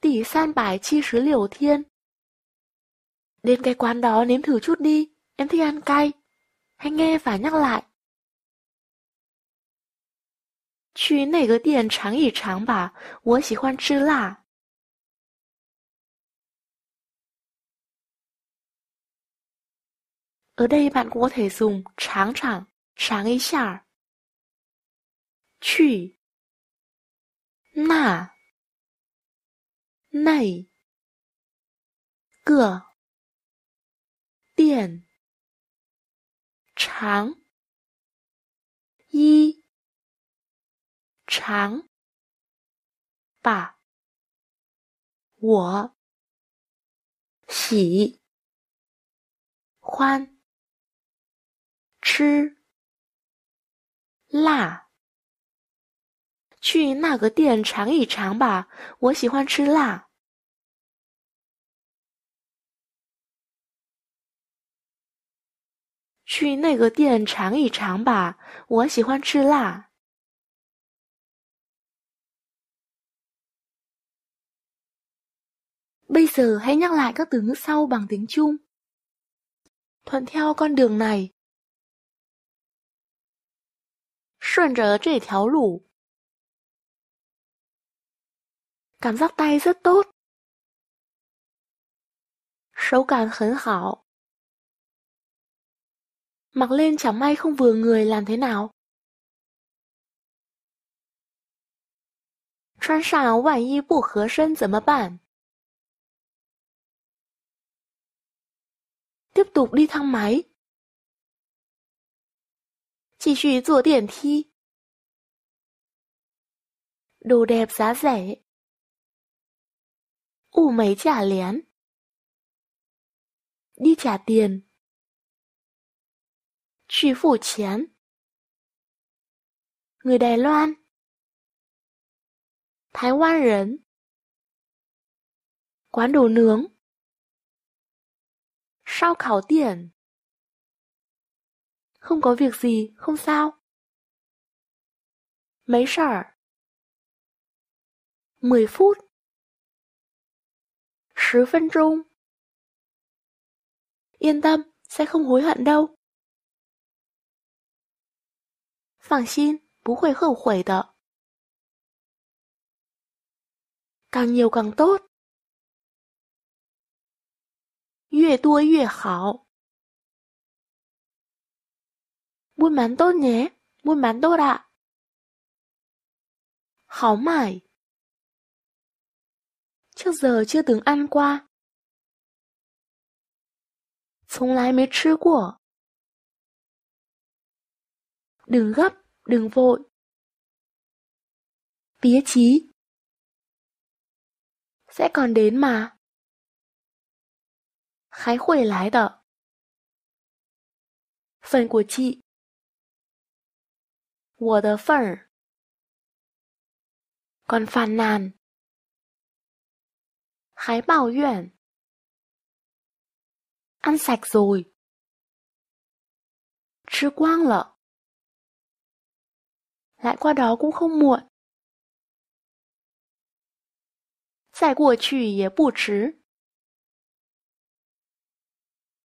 tỷ san bài chi sứ liều thiên Đến cái quán đó nếm thử chút đi, em thích ăn cay. Hãy nghe và nhắc lại. 去那个店尝一尝吧，我喜欢吃辣。Ở đây bạn cũng có thể dùng tráng chẳng, tráng ý chả. Chủy. Nà. 内个店，长一长把，我喜欢吃辣。去那个店尝一尝吧，我喜欢吃辣。去那个店尝一尝吧，我喜欢吃辣。Bây giờ hãy nhắc lại các từ ngữ sau bằng tiếng Trung. Thuận theo con đường này. 顺着这条路。cảm giác tay rất Mặc lên chẳng may không vừa người làm thế nào? 穿上万一不合身怎么办？tiếp tục đi thang máy. đồ đẹp giá rẻ ủ mấy trả lén. Đi trả tiền. Truy phủ chén. Người Đài Loan. Thái Quan Rấn. Quán đồ nướng. Sao khảo tiền. Không có việc gì, không sao. Mấy sở. mười phút 十分钟 yên tâm sẽ không hối hận đâu 放心不会后悔的 càng nhiều càng tốt 越多越好 bán tốt nhé buôn bán tốt ạ 好卖 trước giờ chưa từng ăn qua. 从来没吃过。Đừng gấp, đừng vội. Tía chí. Sẽ còn đến mà. Khái khuẩy lái đợ. Phần của chị. 我的份儿。Còn phàn nàn. 还抱怨 ăn sạch rồi, lại qua đó cũng không muộn 再过去也不迟